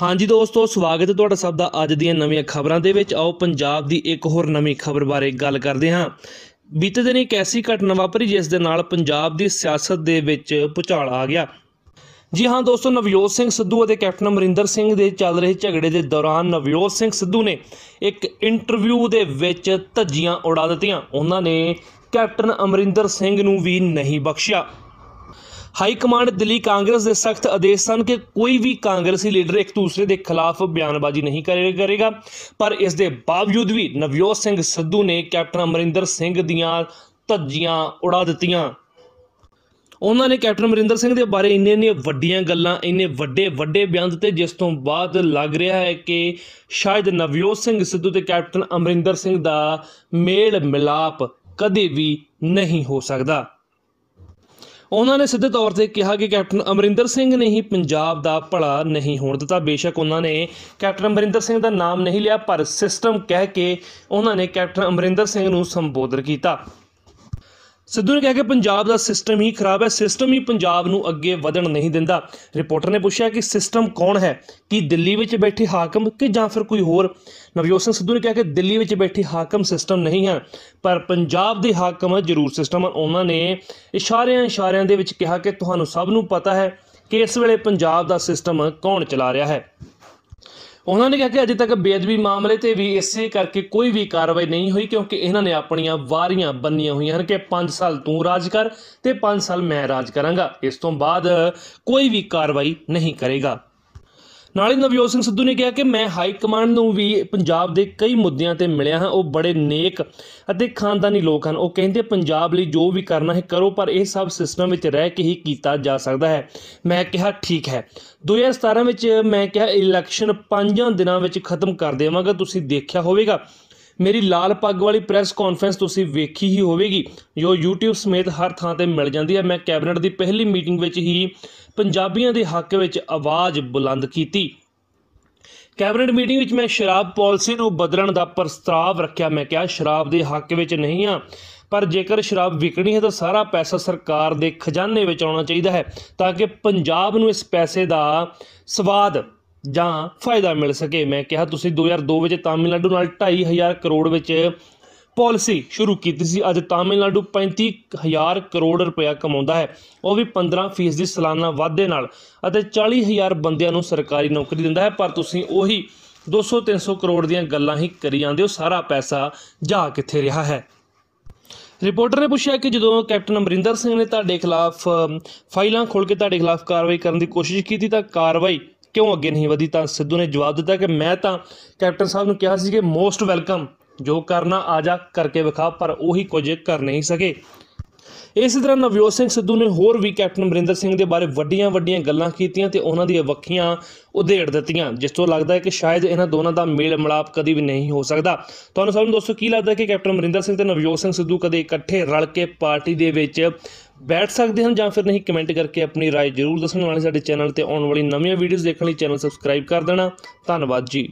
ਹਾਂਜੀ ਦੋਸਤੋ ਸਵਾਗਤ ਹੈ ਤੁਹਾਡਾ ਸਭ ਦਾ ਅੱਜ ਦੀਆਂ ਨਵੀਆਂ ਖਬਰਾਂ ਦੇ ਵਿੱਚ ਆਓ ਪੰਜਾਬ ਦੀ ਇੱਕ ਹੋਰ ਨਵੀਂ ਖਬਰ ਬਾਰੇ ਗੱਲ ਕਰਦੇ ਹਾਂ ਬੀਤੇ ਦਿਨ ਇੱਕ ਐਸੀ ਘਟਨਾ ਵਾਪਰੀ ਜਿਸ ਦੇ ਨਾਲ ਪੰਜਾਬ ਦੀ ਸਿਆਸਤ ਦੇ ਵਿੱਚ ਪੁਚਾਲ ਆ ਗਿਆ ਜੀ ਹਾਂ ਦੋਸਤੋ ਨਵਜੋਤ ਸਿੰਘ ਸਿੱਧੂ ਅਤੇ ਕੈਪਟਨ ਅਮਰਿੰਦਰ ਸਿੰਘ ਦੇ ਚੱਲ ਰਹੇ ਝਗੜੇ ਦੇ ਦੌਰਾਨ ਨਵਜੋਤ ਸਿੰਘ ਸਿੱਧੂ ਨੇ ਇੱਕ ਇੰਟਰਵਿਊ ਦੇ ਵਿੱਚ ਧੱਜੀਆਂ ਉਡਾ ਦਿੱਤੀਆਂ ਉਹਨਾਂ ਨੇ ਕੈਪਟਨ ਅਮਰਿੰਦਰ ਸਿੰਘ ਨੂੰ ਵੀ ਨਹੀਂ ਬਖਸ਼ਿਆ ਹਾਈ ਕਮਾਂਡ ਦਿੱਲੀ ਕਾਂਗਰਸ ਦੇ ਸਖਤ ਆਦੇਸ਼ ਸਨ ਕਿ ਕੋਈ ਵੀ ਕਾਂਗਰਸੀ ਲੀਡਰ ਇੱਕ ਦੂਸਰੇ ਦੇ ਖਿਲਾਫ ਬਿਆਨਬਾਜ਼ੀ ਨਹੀਂ ਕਰੇਗਾ ਪਰ ਇਸ ਦੇ ਬਾਵਜੂਦ ਵੀ ਨਵਜੋਤ ਸਿੰਘ ਸਿੱਧੂ ਨੇ ਕੈਪਟਨ ਅਮਰਿੰਦਰ ਸਿੰਘ ਦੀਆਂ ਧੱਜੀਆਂ ਉਡਾ ਦਿੱਤੀਆਂ ਉਹਨਾਂ ਨੇ ਕੈਪਟਨ ਅਮਰਿੰਦਰ ਸਿੰਘ ਦੇ ਬਾਰੇ ਇੰਨੇ ਇੰਨੇ ਵੱਡੀਆਂ ਗੱਲਾਂ ਇੰਨੇ ਵੱਡੇ ਵੱਡੇ ਬਿਆਨ ਦਿੱਤੇ ਜਿਸ ਤੋਂ ਬਾਅਦ ਲੱਗ ਰਿਹਾ ਹੈ ਕਿ ਸ਼ਾਇਦ ਨਵਜੋਤ ਸਿੰਘ ਸਿੱਧੂ ਤੇ ਕੈਪਟਨ ਅਮਰਿੰਦਰ ਸਿੰਘ ਦਾ ਮੇਲ ਮਿਲਾਪ ਕਦੇ ਵੀ ਨਹੀਂ ਹੋ ਸਕਦਾ ਉਹਨਾਂ ਨੇ ਸਿੱਧੇ ਤੌਰ ਤੇ ਕਿਹਾ ਕਿ ਕੈਪਟਨ ਅਮਰਿੰਦਰ ਸਿੰਘ ਨੇ ਹੀ ਪੰਜਾਬ ਦਾ ਭਲਾ ਨਹੀਂ ਹੋਣ ਦਿੱਤਾ ਬੇਸ਼ੱਕ ਉਹਨਾਂ ਨੇ ਕੈਪਟਨ ਅਮਰਿੰਦਰ ਸਿੰਘ ਦਾ ਨਾਮ ਨਹੀਂ ਲਿਆ ਪਰ ਸਿਸਟਮ ਕਹਿ ਕੇ ਉਹਨਾਂ ਨੇ ਕੈਪਟਨ ਅਮਰਿੰਦਰ ਸਿੰਘ ਨੂੰ ਸੰਬੋਧਨ ਕੀਤਾ ਸਿੱਧੂ ਨੇ ਕਿਹਾ ਕਿ ਪੰਜਾਬ ਦਾ ਸਿਸਟਮ ਹੀ ਖਰਾਬ ਹੈ ਸਿਸਟਮ ਹੀ ਪੰਜਾਬ ਨੂੰ ਅੱਗੇ ਵਧਣ ਨਹੀਂ ਦਿੰਦਾ ਰਿਪੋਰਟਰ ਨੇ ਪੁੱਛਿਆ ਕਿ ਸਿਸਟਮ ਕੌਣ ਹੈ ਕਿ ਦਿੱਲੀ ਵਿੱਚ ਬੈਠੇ ਹਾਕਮ ਕਿ ਜਾਂ ਫਿਰ ਕੋਈ ਹੋਰ ਨਵਜੋਤ ਸਿੰਘ ਸਿੱਧੂ ਨੇ ਕਿਹਾ ਕਿ ਦਿੱਲੀ ਵਿੱਚ ਬੈਠੇ ਹਾਕਮ ਸਿਸਟਮ ਨਹੀਂ ਹਨ ਪਰ ਪੰਜਾਬ ਦੇ ਹਾਕਮ ਜ਼ਰੂਰ ਸਿਸਟਮ ਹਨ ਉਹਨਾਂ ਨੇ ਇਸ਼ਾਰਿਆਂ ਇਸ਼ਾਰਿਆਂ ਦੇ ਵਿੱਚ ਕਿਹਾ ਕਿ ਤੁਹਾਨੂੰ ਸਭ ਨੂੰ ਪਤਾ ਹੈ ਕਿ ਇਸ ਵੇਲੇ ਪੰਜਾਬ ਦਾ ਸਿਸਟਮ ਕੌਣ ਚਲਾ ਰਿਹਾ ਹੈ ਉਹਨਾਂ ਨੇ ਕਿਹਾ ਕਿ ਅਜੇ ਤੱਕ ਬੇਅਦਬੀ ਮਾਮਲੇ ਤੇ ਵੀ ਇਸੇ ਕਰਕੇ ਕੋਈ ਵੀ ਕਾਰਵਾਈ ਨਹੀਂ ਹੋਈ ਕਿਉਂਕਿ ਇਹਨਾਂ ਨੇ ਆਪਣੀਆਂ ਵਾਰੀਆਂ ਬੰਨੀਆਂ ਹੋਈਆਂ ਹਨ ਕਿ 5 ਸਾਲ ਤੂੰ ਰਾਜ ਕਰ ਤੇ 5 ਸਾਲ ਮੈਂ ਰਾਜ ਕਰਾਂਗਾ ਇਸ ਤੋਂ ਬਾਅਦ ਕੋਈ ਵੀ ਕਾਰਵਾਈ ਨਹੀਂ ਕਰੇਗਾ ਨਾਲ ਹੀ ਨਵਜੋਤ ਸਿੰਘ ਸਿੱਧੂ ਨੇ ਕਿਹਾ ਕਿ ਮੈਂ ਹਾਈ ਕਮਾਂਡ ਨੂੰ ਵੀ ਪੰਜਾਬ ਦੇ ਕਈ ਮੁੱਦਿਆਂ ਤੇ ਮਿਲਿਆ ਹਾਂ ਉਹ ਬੜੇ ਨੇਕ ਅਤੇ ਖਾਨਦਾਨੀ ਲੋਕ ਹਨ ਉਹ ਕਹਿੰਦੇ ਪੰਜਾਬ ਲਈ ਜੋ ਵੀ ਕਰਨਾ ਹੈ ਕਰੋ ਪਰ ਇਹ ਸਭ ਸਿਸਟਮ ਵਿੱਚ ਰਹਿ ਕੇ ਹੀ ਕੀਤਾ ਜਾ ਸਕਦਾ ਹੈ ਮੈਂ ਕਿਹਾ ਠੀਕ ਹੈ 2017 ਵਿੱਚ ਮੈਂ ਕਿਹਾ ਇਲੈਕਸ਼ਨ 5 ਦਿਨਾਂ ਵਿੱਚ ਖਤਮ ਕਰ ਦੇਵਾਂਗਾ ਤੁਸੀਂ ਦੇਖਿਆ ਹੋਵੇਗਾ ਮੇਰੀ ਲਾਲ ਪੱਗ ਵਾਲੀ ਪ੍ਰੈਸ ਕਾਨਫਰੰਸ ਤੁਸੀਂ ਵੇਖੀ ਹੀ ਹੋਵੇਗੀ ਜੋ YouTube ਸਮੇਤ ਹਰ ਥਾਂ ਤੇ ਮਿਲ ਜਾਂਦੀ ਹੈ ਮੈਂ ਕੈਬਨਿਟ ਦੀ ਪਹਿਲੀ ਮੀਟਿੰਗ ਵਿੱਚ ਹੀ ਪੰਜਾਬੀਆਂ ਦੇ ਹੱਕ ਵਿੱਚ ਆਵਾਜ਼ ਬੁਲੰਦ ਕੀਤੀ ਕੈਬਨਿਟ ਮੀਟਿੰਗ ਵਿੱਚ ਮੈਂ ਸ਼ਰਾਬ ਪਾਲਿਸੀ ਨੂੰ ਬਦਲਣ ਦਾ ਪ੍ਰਸਤਾਵ ਰੱਖਿਆ ਮੈਂ ਕਿਹਾ ਸ਼ਰਾਬ ਦੇ ਹੱਕ ਵਿੱਚ ਨਹੀਂ ਆ ਪਰ ਜੇਕਰ ਸ਼ਰਾਬ ਵਿਕਣੀ ਹੈ ਤਾਂ ਸਾਰਾ ਪੈਸਾ ਸਰਕਾਰ ਦੇ ਖਜ਼ਾਨੇ ਵਿੱਚ ਆਉਣਾ ਚਾਹੀਦਾ ਹੈ ਤਾਂ ਕਿ ਪੰਜਾਬ ਨੂੰ ਇਸ ਪੈਸੇ ਦਾ ਸਵਾਦ ਜਾਂ ਫਾਇਦਾ ਮਿਲ ਸਕੇ ਮੈਂ ਕਿਹਾ ਤੁਸੀਂ 2002 ਵਿੱਚ ਤਾਮਿਲਨਾਡੂ ਨਾਲ 2500 ਕਰੋੜ ਵਿੱਚ ਪਾਲਿਸੀ ਸ਼ੁਰੂ ਕੀਤੀ ਸੀ ਅੱਜ ਤਾਮਿਲਨਾਡੂ 35000 ਕਰੋੜ ਰੁਪਇਆ ਕਮਾਉਂਦਾ ਹੈ ਉਹ ਵੀ 15% ਦੀ ਸਾਲਾਨਾ ਵਾਧੇ ਨਾਲ ਅਤੇ 40000 ਬੰਦਿਆਂ ਨੂੰ ਸਰਕਾਰੀ ਨੌਕਰੀ ਦਿੰਦਾ ਹੈ ਪਰ ਤੁਸੀਂ ਉਹੀ 200-300 ਕਰੋੜ ਦੀਆਂ ਗੱਲਾਂ ਹੀ ਕਰੀ ਜਾਂਦੇ ਹੋ ਸਾਰਾ ਪੈਸਾ ਜਾ ਕਿੱਥੇ ਰਿਹਾ ਹੈ ਰਿਪੋਰਟਰ ਨੇ ਪੁੱਛਿਆ ਕਿ ਜਦੋਂ ਕੈਪਟਨ ਅਮਰਿੰਦਰ ਸਿੰਘ ਨੇ ਤੁਹਾਡੇ ਖਿਲਾਫ ਫਾਈਲਾਂ ਖੋਲ ਕੇ ਤੁਹਾਡੇ ਖਿਲਾਫ ਕਾਰਵਾਈ ਕਰਨ ਦੀ ਕੋਸ਼ਿਸ਼ ਕੀਤੀ ਤਾਂ ਕਾਰਵਾਈ ਕਿਉਂ ਅੱਗੇ ਨਹੀਂ ਵਧੀ ਤਾਂ ਸਿੱਧੂ ਨੇ ਜਵਾਬ ਦਿੱਤਾ ਕਿ ਮੈਂ ਤਾਂ ਕੈਪਟਨ ਸਾਹਿਬ ਨੂੰ ਕਿਹਾ ਸੀ ਕਿ ਮੋਸਟ ਵੈਲਕਮ ਜੋ ਕਰਨਾ ਆ ਜਾ ਕਰਕੇ ਵਿਖਾ ਪਰ ਉਹੀ ਕੁਝ ਕਰ ਨਹੀਂ ਸਕੇ ਇਸੇ ਤਰ੍ਹਾਂ ਨਵਜੋਤ ਸਿੰਘ ਸਿੱਧੂ ਨੇ ਹੋਰ ਵੀ ਕੈਪਟਨ ਅਮਰਿੰਦਰ ਸਿੰਘ ਦੇ ਬਾਰੇ ਵੱਡੀਆਂ-ਵੱਡੀਆਂ ਗੱਲਾਂ ਕੀਤੀਆਂ ਤੇ ਉਹਨਾਂ ਦੀਆਂ ਵੱਖੀਆਂ ਉਧੇੜ ਦਿੱਤੀਆਂ ਜਿਸ ਤੋਂ ਲੱਗਦਾ ਹੈ ਕਿ ਸ਼ਾਇਦ ਇਹਨਾਂ ਦੋਨਾਂ ਦਾ ਮੇਲ ਮਿਲਾਪ ਕਦੀ ਵੀ ਨਹੀਂ ਹੋ ਸਕਦਾ ਤੁਹਾਨੂੰ ਸਭ ਨੂੰ ਦੋਸਤੋ ਕੀ ਲੱਗਦਾ ਹੈ ਕਿ ਕੈਪਟਨ ਅਮਰਿੰਦਰ ਸਿੰਘ ਤੇ ਨਵਜੋਤ ਸਿੰਘ ਸਿੱਧੂ ਕਦੇ ਇਕੱਠੇ ਰਲ ਕੇ ਪਾਰਟੀ ਦੇ ਵਿੱਚ ਬੈਠ ਸਕਦੇ ਹਨ ਜਾਂ ਫਿਰ ਨਹੀਂ ਕਮੈਂਟ ਕਰਕੇ ਆਪਣੀ رائے ਜ਼ਰੂਰ ਦੱਸਣ ਵਾਲੇ ਸਾਡੇ ਚੈਨਲ ਤੇ ਆਉਣ ਵਾਲੀ ਨਵੀਆਂ ਵੀਡੀਓਜ਼ ਦੇਖਣ ਲਈ ਚੈਨਲ ਸਬਸਕ੍ਰਾਈਬ ਕਰ ਦੇਣਾ ਧੰਨਵਾਦ ਜੀ